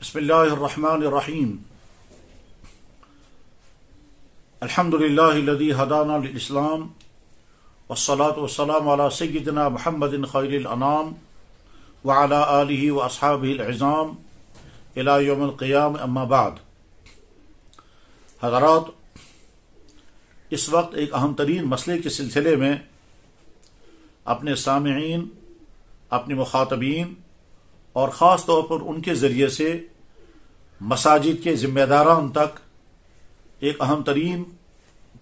بسم الله الرحمن الرحيم الحمد لله الذي هدانا للإسلام والصلاة والسلام على سيدنا محمد خير الأنام وعلى آله وأصحابه العظام إلى يوم القيامة أما بعد हजरात इस वक्त एक अहम तरीन मसले के सिलसिले में अपने सामीन अपने मुखातबीन और ख़ास तौर पर उनके ज़रिए से मसाजिद के जिम्मेदारान तक एक अहम तरीन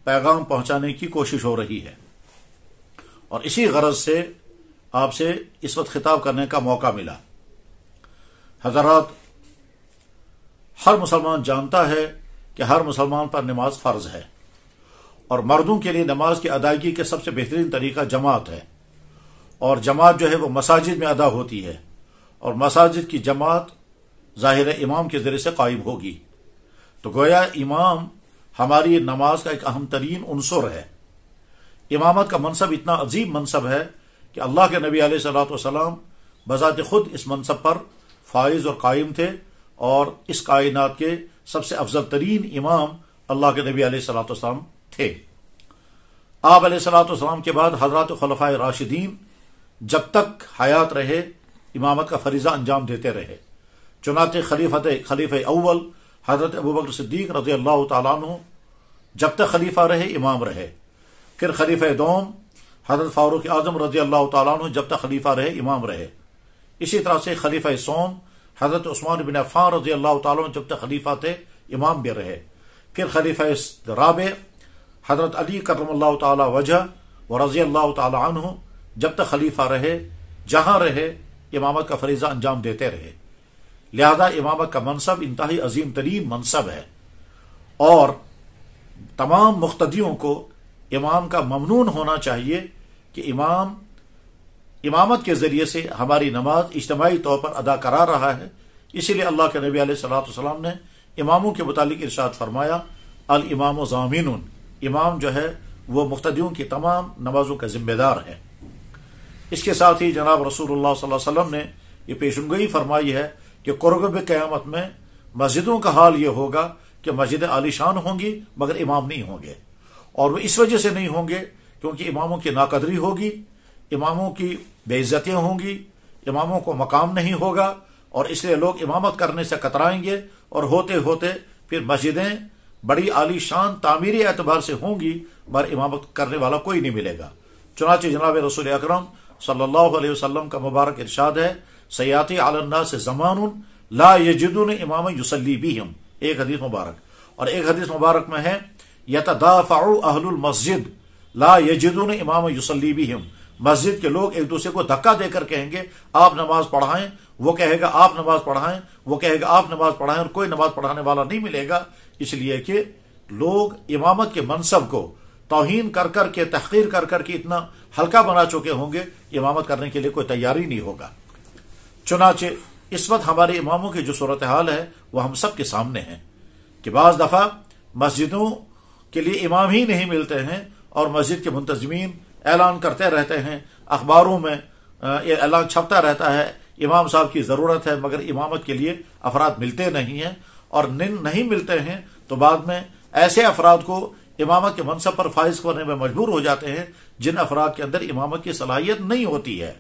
पैगाम पहुंचाने की कोशिश हो रही है और इसी गरज से आपसे इस वक्त खिताब करने का मौका मिला हजरात हर मुसलमान जानता है कि हर मुसलमान पर नमाज फ़र्ज है और मर्दों के लिए नमाज की अदायगी के सबसे बेहतरीन तरीका जमात है और जमात जो है वो मसाजिद में अदा होती है और मसाजिद की जमात ज़ाहिर इमाम के ज़रिए से कायब होगी तो गोया इमाम हमारी नमाज का एक अहम तरीन अनसर है इमामत का मनसब इतना अजीब मनसब है कि अल्लाह के नबी सलाम बज़ात खुद इस मनसब पर फाइज और कायम थे और इस कायनात के सबसे अफजल तरीन इमाम अल्लाह के नबी सलाम थे आप सलाम के बाद हजरत खलफा राशिदीन जब तक हयात रहे इमामत का फरीज़ा अंजाम देते रहे चुनाच खलीफत खलीफ अव्वल हज़रत अबू बकर सिद्दीक रजी अल्लाह तु जब तक खलीफा रहे इमाम रहे फिर खलीफ दोम हज़रत फ़ारूक आज़म रजी अल्लाह तु जब तक खलीफा रहे इमाम रहे इसी तरह से खलीफ सोम हज़रत उस्मान बिन अफ़ान रजी अल्लाह तु जब तक खलीफा थे इमाम भी रहे फिर खलीफ राब हज़रत अली करम तजह व रजी अल्लाह तु जब तक खलीफा रहे जहाँ रहे इमामत का फरीज़ा अंजाम देते रहे लिहाजा इमाम का मनसब इंतहाई अजीम तरीन मनसब है और तमाम मुख्तियों को इमाम का ममनून होना चाहिए कि इमाम इमामत के ज़रिए से हमारी नमाज इज्तमाही तौर पर अदा करा रहा है इसीलिए अल्लाह के नबी सलाम ने इमामों के मुतालिक इरशाद फरमाया अल इमाम जामिन इमाम जो है वह मुख्तियों की तमाम नमाजों का जिम्मेदार है इसके साथ ही जनाब रसूल सल्लम ने यह पेशनगोई फरमाई है कि क़ुरब क़्यामत में मस्जिदों का हाल यह होगा कि मस्जिदें आलिशान होंगी मगर इमाम नहीं होंगे और वह इस वजह से नहीं होंगे क्योंकि इमामों की नाकदरी होगी इमामों की बेइज्जतियाँ होंगी इमामों को मकाम नहीं होगा और इसलिए लोग इमामत करने से कतराएंगे और होते होते फिर मस्जिदें बड़ी आलीशान तामीरी एतबार से होंगी मगर इमामत करने वाला कोई नहीं मिलेगा चुनाचे जनाब रसूल अक्रम सल्लल्लाहु अलैहि का मुबारक इर्शाद है सयाती आलन्ना से जमान ला यजिदन इमाम युसली भी हम एक हदीस मुबारक और एक हदीस मुबारक में है यतदाफ़ाउल मस्जिद ला यजिदन इमाम युसली भी हम मस्जिद के लोग एक दूसरे को धक्का देकर कहेंगे आप नमाज पढ़ाएं वो कहेगा आप नमाज पढ़ाएं वो कहेगा आप नमाज पढ़ाएं और कोई नमाज पढ़ाने वाला नहीं मिलेगा इसलिए कि लोग इमामत के मनसब को तोहन कर करके तहकीर कर करके इतना हल्का बना चुके होंगे इमामत करने के लिए कोई तैयारी नहीं होगा चुनाचे इस वक्त हमारे इमामों की जो सूरत हाल है वह हम सब के सामने है कि बाज़ दफ़ा मस्जिदों के लिए इमाम ही नहीं मिलते हैं और मस्जिद के मुंतजमीन ऐलान करते रहते हैं अखबारों में ये ऐलान छपता रहता है इमाम साहब की ज़रूरत है मगर इमामत के लिए अफराद मिलते नहीं हैं और निन नहीं मिलते हैं तो बाद में ऐसे अफराद को इमामत के मनसब पर फाइज करने में मजबूर हो जाते हैं जिन अफराद के अंदर इमामत की सलाहियत नहीं होती है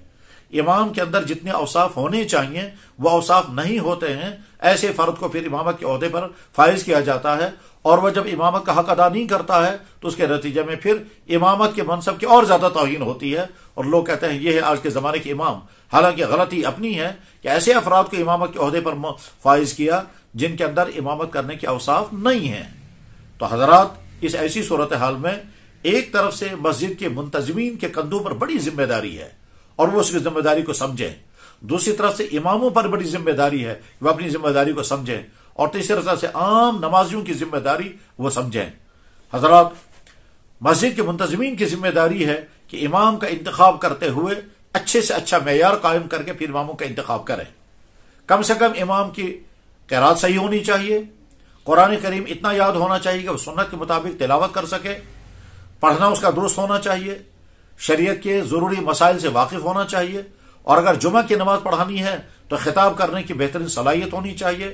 इमाम के अंदर जितने अवसाफ होने चाहिए वह अवसाफ नहीं होते हैं ऐसे फ़र्द को फिर इमामत के अहदे पर फायज किया जाता है और वह जब इमामत का हक अदा नहीं करता है तो उसके नतीजे में फिर इमामत के मनसब की और ज़्यादा तोहन होती है और लोग कहते हैं ये है आज के ज़माने के इमाम हालांकि गलती अपनी है कि ऐसे अफराद को इमामत के अहदे पर फाइज किया जिनके अंदर इमामत करने के अवसाफ नहीं है तो हजरात इस ऐसी सूरत हाल में एक तरफ से मस्जिद के मुंतजमीन के कंधों पर बड़ी जिम्मेदारी है और वो उसकी जिम्मेदारी को समझें दूसरी तरफ से इमामों पर बड़ी जिम्मेदारी है वह अपनी जिम्मेदारी को समझें और तीसरी तरफ से आम नमाजियों की जिम्मेदारी वो समझें हजरात मस्जिद के मुंतजमीन की जिम्मेदारी है कि इमाम का इंतखब करते हुए अच्छे से अच्छा मैार कायम करके फिर इमामों का इंतखब करें कम से कम इमाम की कैरात सही होनी चाहिए कुरान करीम इतना याद होना चाहिए कि वह सुन्नत के मुताबिक तिलावत कर सके पढ़ना उसका दुरुस्त होना चाहिए शरीय के ज़रूरी मसाइल से वाकिफ़ होना चाहिए और अगर जुमा की नमाज पढ़ानी है तो खिताब करने की बेहतरीन सलाहियत होनी चाहिए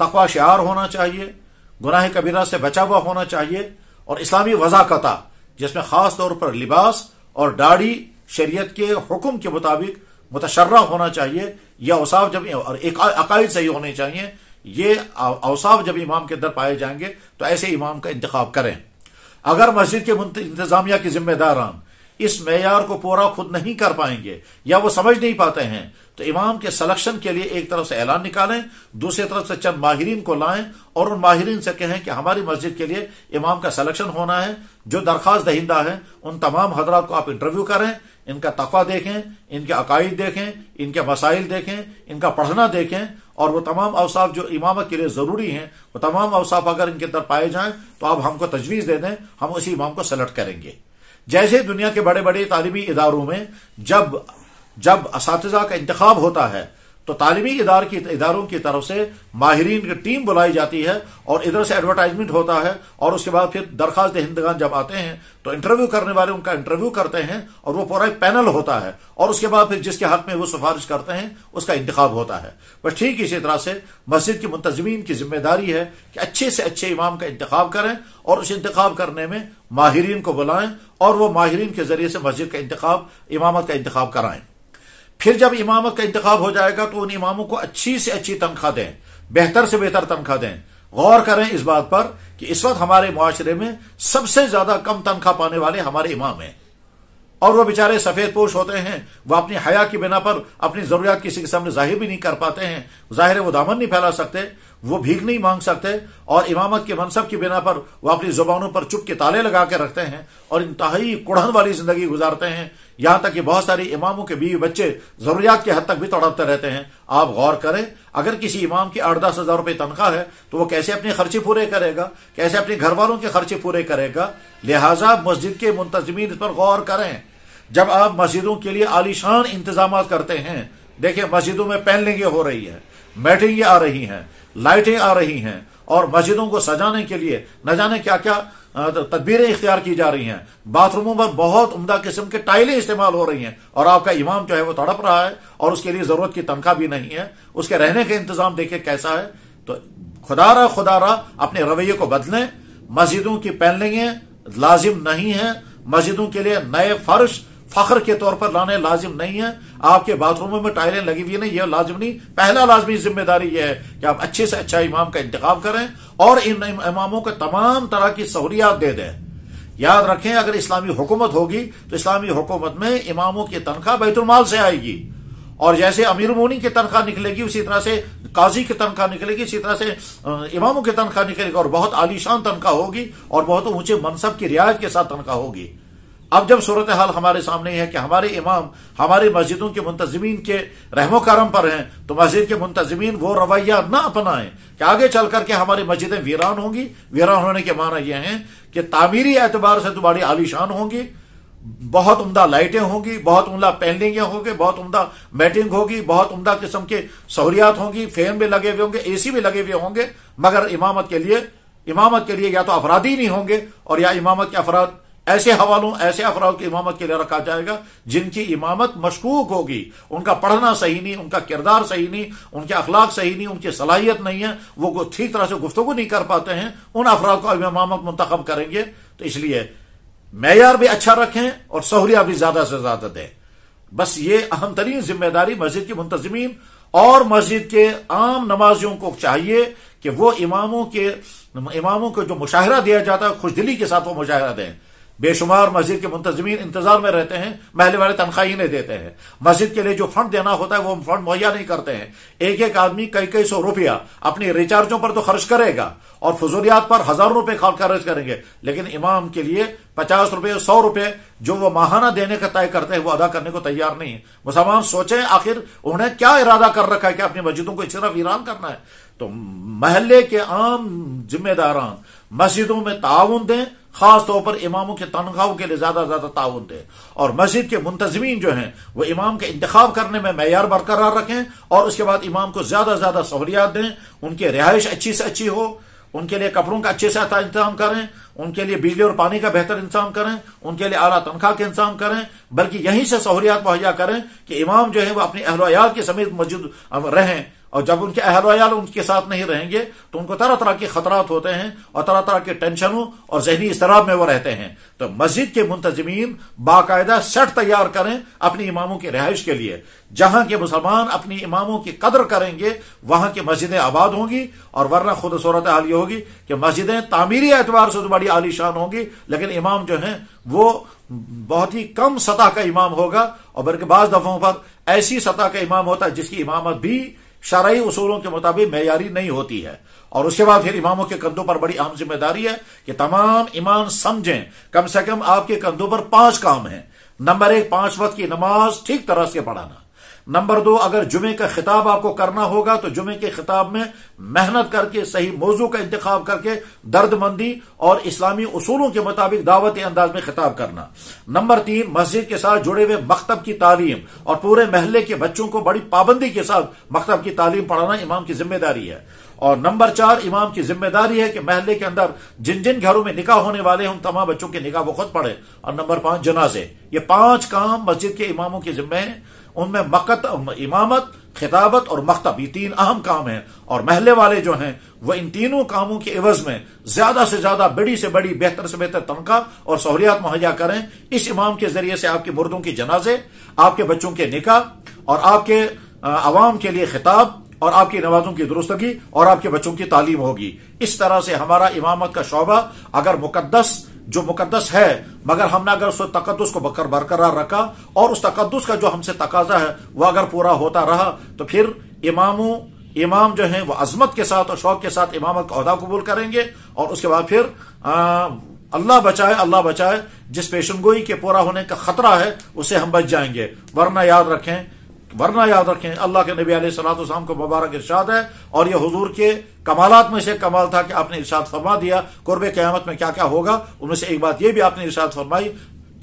तकवा शार होना चाहिए गुनाह कबीरा से बचा हुआ होना चाहिए और इस्लामी वजाकता जिसमें ख़ास तौर पर लिबास और दाढ़ी शरीयत के हुक्म के मुताबिक मुतशर्रा होना चाहिए यह अवसाफ जब और एक अकायद सही होने चाहिए ये अवसाफ जब इमाम के अंदर पाए जाएंगे तो ऐसे इमाम का इंतखब करें अगर मस्जिद के इंतजामिया के जिम्मेदारान इस मैार को पूरा खुद नहीं कर पाएंगे या वो समझ नहीं पाते हैं तो इमाम के सलेक्शन के लिए एक तरफ से ऐलान निकालें दूसरी तरफ से चंद माहरीन को लाएं और उन माहरीन से कहें कि हमारी मस्जिद के लिए इमाम का सलेक्शन होना है जो दरख्वास्त दहिंदा है उन तमाम हजरात को आप इंटरव्यू करें इनका तकवा देखें इनके अकाइद देखें इनके मसाइल देखें इनका पढ़ना देखें और वो तमाम अवसाफ जो इमामत के लिए ज़रूरी हैं वो तमाम अवसाफ अगर इनके अंदर पाए जाएं तो आप हमको तजवीज़ दे दें हम उसी इमाम को सेलेक्ट करेंगे जैसे दुनिया के बड़े बड़े तालीमी इदारों में जब जब इस का इंतखब होता है तो तालीमी इदार की इदारों की तरफ से माहरीन की टीम बुलाई जाती है और इधर से एडवर्टाइजमेंट होता है और उसके बाद फिर दरखास्त हिंदगान जब आते हैं तो इंटरव्यू करने वाले उनका इंटरव्यू करते हैं और वो पूरा एक पैनल होता है और उसके बाद फिर जिसके हक में वो सिफारिश करते हैं उसका इंतखब होता है बस ठीक इसी तरह से मस्जिद की मुंतजमीन की जिम्मेदारी है कि अच्छे से अच्छे इमाम का इंतखब करें और उस इंतखब करने में माहरीन को बुलाएं और वह माहरीन के जरिए से मस्जिद का इंतखब इमामत का इंतखब कराएं फिर जब इमामत का इंतखब हो जाएगा तो उन इमामों को अच्छी से अच्छी तनख्वाह दें बेहतर से बेहतर तनख्वाह दें गौर करें इस बात पर कि इस वक्त हमारे माशरे में सबसे ज्यादा कम तनख्वाह पाने वाले हमारे इमाम हैं और वह बेचारे सफेद पोष होते हैं वह अपनी हया की बिना पर अपनी जरूरत किसी के सामने जाहिर भी नहीं कर पाते हैं जाहिर वो दामन नहीं फैला सकते वो भीख नहीं मांग सकते और इमामत के मनसब की बिना पर वह अपनी जुबानों पर चुप के ताले लगा के रखते हैं और इंतहाई कुढ़न वाली जिंदगी गुजारते हैं यहां तक कि बहुत सारे इमामों के बीवी बच्चे जरूरियात के हद तक भी तड़पते रहते हैं आप गौर करें अगर किसी इमाम की आठ दस हजार रुपये तनख्वाह है तो वो कैसे अपने खर्चे पूरे करेगा कैसे अपने घर वालों के खर्चे पूरे करेगा लिहाजा मस्जिद के मुंतजमीन पर गौर करें जब आप मस्जिदों के लिए आलिशान इंतजाम करते हैं देखिये मस्जिदों में पैनलिंग हो रही है मैटिंग आ रही है लाइटें आ रही हैं और मस्जिदों को सजाने के लिए न जाने क्या क्या तदबीरें तो इख्तियार की जा रही हैं बाथरूमों पर बहुत उमदा किस्म के टाइलें इस्तेमाल हो रही हैं और आपका इमाम जो है वो तड़प रहा है और उसके लिए ज़रूरत की तनख्वाह भी नहीं है उसके रहने का इंतज़ाम देखे कैसा है तो खुदा खुदा रहा अपने रवैये को बदलें मस्जिदों की पैनलिंगें लाजिम नहीं है मस्जिदों के लिए नए फर्श फख्र के तौर पर लाने लाजिम नहीं है आपके बाथरूमों में टाइलें लगी हुई है ना यह लाजमी पहला लाजमी जिम्मेदारी यह है कि आप अच्छे से अच्छा इमाम का इंतखब करें और इन इमामों को तमाम तरह की सहूलियात दे दें याद रखें अगर इस्लामी हुकूमत होगी तो इस्लामी हुकूमत में इमामों की तनख्वाह बैतुलमाल से आएगी और जैसे अमीर मोनी की तनख्वाह निकलेगी उसी तरह से काजी की तनख्वाह निकलेगी इसी तरह से इमामों की तनख्वाह निकलेगी और बहुत आलीशान तनख्वाह होगी और बहुत ऊंचे मनसब की रियायत के साथ तनख्वाह होगी अब जब सूरत हाल हमारे सामने है कि हमारे इमाम हमारी मस्जिदों के मुंतजमीन के रहमो करम पर हैं तो मस्जिद के मुंतजमीन वो रवैया ना अपनाएं कि आगे चल करके हमारी मस्जिदें वीरान होंगी वीरान होने के माना यह है कि तामीरी एतबार से तो बड़ी आलिशान होंगी बहुत उमदा लाइटें होंगी बहुत उमदा पेंडिंगें होंगी बहुत उमदा मैटिंग होगी बहुत उमदा किस्म के सहूलियात होंगी फैन भी लगे हुए होंगे एसी भी लगे हुए होंगे मगर इमामत के लिए इमामत के लिए या तो अफराद ही नहीं होंगे और या इमामत के अफराद ऐसे हवालों ऐसे अफराद की इमामत के लिए रखा जाएगा जिनकी इमामत मशकूक होगी उनका पढ़ना सही नहीं उनका किरदार सही नहीं उनके अखलाक सही नहीं उनकी सलाहियत नहीं है वो ठीक तरह से गुफ्तु नहीं कर पाते हैं उन अफराद को इमामत मंतखब करेंगे तो इसलिए मैार भी अच्छा रखें और सहूलिया भी ज्यादा से ज्यादा दें बस ये अहम तरीन जिम्मेदारी मस्जिद की मुंतजमीन और मस्जिद के आम नमाजियों को चाहिए कि वो इमामों के इमामों को जो मुशाहरा दिया जाता है खुश के साथ वो मुशाहरा दें बेशुमार मस्जिद के मुंतजमीन इंतजार में रहते हैं महले वाले तनख्वाह ही नहीं देते हैं मस्जिद के लिए जो फंड देना होता है वो फंड मुहैया नहीं करते हैं एक एक आदमी कई कई सौ रुपया अपनी रिचार्जों पर तो खर्च करेगा और फजूलियात पर हजारों रुपये खर्च करेंगे लेकिन इमाम के लिए पचास रुपये सौ रुपये जो वो माहाना देने का तय करते हैं वो अदा करने को तैयार नहीं है मुसलमान सोचे आखिर उन्हें क्या इरादा कर रखा है कि अपनी मस्जिदों को इस तरफ वीरान करना है तो महल्ले के आम जिम्मेदारान मस्जिदों में ताउन दें खास तौर पर इमामों की तनख्वाहों के लिए ज्यादा ज्यादा ताउन दें और मस्जिद के मुंतजमीन जो हैं वह इमाम के इंतखब करने में मैार बरकरार रखें और उसके बाद इमाम को ज्यादा से ज्यादा सहूलियात दें उनकी रिहाइश अच्छी से अच्छी हो उनके लिए कपड़ों का अच्छे से अच्छा इंतजाम करें उनके लिए बिजली और पानी का बेहतर इंतजाम करें उनके लिए आला तनख्वाह का इंतजाम करें बल्कि यहीं से सहूलियात मुहैया करें कि इमाम जो है वह अपने अहलोयाल के समेत मौजूद रहें और जब उनके अहल वयाल उनके साथ नहीं रहेंगे तो उनको तरह तरह के खतरात होते हैं और तरह तरह के टेंशनों और जहनी इसराब में वो रहते हैं तो मस्जिद के मुंतजमीन बाकायदा सेट तैयार करें अपने इमामों की रिहाइश के लिए जहां के मुसलमान अपने इमामों की कदर करेंगे वहां की मस्जिदें आबाद होंगी और वरना खुद सूरत हाल ये होगी कि मस्जिदें तामीरी एतबार से तो बड़ी आलिशान होंगी लेकिन इमाम जो हैं वो बहुत ही कम सतह का इमाम होगा और बल्कि बाज़ दफ़ों पर ऐसी सतह का इमाम होता है जिसकी इमामत भी शराय उसूलों के मुताबिक मैारी नहीं होती है और उसके बाद फिर इमामों के कंधों पर बड़ी अहम जिम्मेदारी है कि तमाम ईमान समझें कम से कम आपके कंधों पर पांच काम हैं नंबर एक पांच वक्त की नमाज ठीक तरह से पढ़ाना नंबर दो अगर जुमे का खिताब आपको करना होगा तो जुमे के खिताब में मेहनत करके सही मौजू का इंतखब करके दर्दमंदी और इस्लामी असूलों के मुताबिक दावत अंदाज में खिताब करना नंबर तीन मस्जिद के साथ जुड़े हुए मकतब की तालीम और पूरे महल्ले के बच्चों को बड़ी पाबंदी के साथ मकतब की तालीम पढ़ाना इमाम की जिम्मेदारी है और नंबर चार इमाम की जिम्मेदारी है कि महल्ले के अंदर जिन जिन घरों में निकाह होने वाले हैं उन तमाम बच्चों के निकाह वो खुद पढ़े और नंबर पांच जनाजे ये पांच काम मस्जिद के इमामों के जिम्मे हैं उनमें मकत इमामत खिताबत और मकतब ये तीन अहम काम हैं और महल्ले वाले जो हैं वह इन तीनों कामों के एवज में ज्यादा से ज्यादा बड़ी से बड़ी बेहतर से बेहतर तनख्वाह और सहूलियात मुहैया करें इस इमाम के जरिए से आपके मुर्दों की जनाजे आपके बच्चों के निकाह और आपके आवाम के लिए खिताब और आपकी नमाजों की दुरुस्तगी और आपके बच्चों की तालीम होगी इस तरह से हमारा इमामत का शोबा अगर मुकदस जो मुकदस है मगर हमने अगर उस तकदस को बकर बरकरार रखा और उस तकदस का जो हमसे तकाजा है वह अगर पूरा होता रहा तो फिर इमामों इमाम जो है वह अजमत के साथ और शौक के साथ इमामत का अहदा कबूल करेंगे और उसके बाद फिर अल्लाह बचाए अल्लाह बचाए जिस पेशन गोई के पूरा होने का खतरा है उसे हम बच जाएंगे वरना याद रखें वरना याद रखें अल्लाह के नबी सलाम को मुबारक इर्शाद है और यह हजूर के कमालत में से कमाल था कि आपने इर्शाद फरमा दिया कुरब क़्यामत में क्या क्या होगा उनमें से एक बात यह भी आपने इर्शाद फरमाई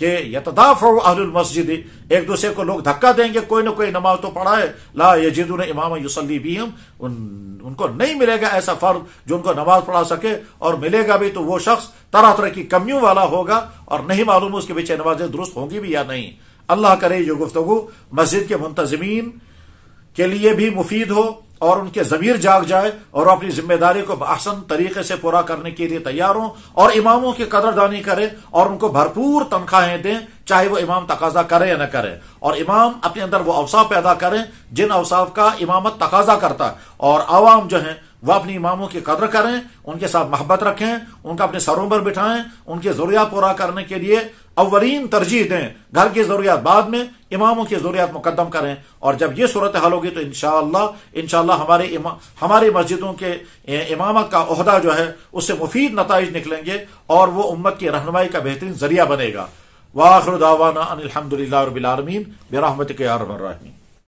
कि यतदाफ मस्जिद एक दूसरे को लोग धक्का देंगे कोई ना कोई नमाज तो पढ़ा है ला यजिदुन इमाम युसली भी हम उन, उनको नहीं मिलेगा ऐसा फर्द जो उनको नमाज पढ़ा सके और मिलेगा भी तो वो शख्स तरह तरह की कमियों वाला होगा और नहीं मालूम उसके पीछे नमाजें दुरुस्त होंगी भी या नहीं अल्लाह करे ये गुफ्तु मस्जिद के मुंतजमीन के लिए भी मुफीद हो और उनके ज़मीर जाग जाए और अपनी जिम्मेदारी को आसन तरीके से पूरा करने के लिए तैयार हों और इमामों की कदरदानी करें और उनको भरपूर तनख्वाहें दें चाहे वो इमाम तकाजा करे या न करे और इमाम अपने अंदर वो अवसाफ पैदा करें जिन अवसाफ का इमामत तकाजा करता है और आवाम जो है वह अपने इमामों की कदर करें उनके साथ मोहब्बत रखें उनका अपने सरों पर बिठाएं उनकी ज़रूरियात पूरा करने के लिए अवरीन तरजीह दें घर की ज़रूरियात बाद में इमामों की ज़रूरियात मुकदम करें और जब ये सूरत हाल होगी तो इन शाह हमारे इमा, हमारी मस्जिदों के इमामत का अहदा जो है उससे मुफीद नतज निकलेंगे और वह उम्मत की रहनमाई का बेहतरीन ज़रिया बनेगा वाखर दावाना अनिलहमदिल्ला रबालमीन बरहमत के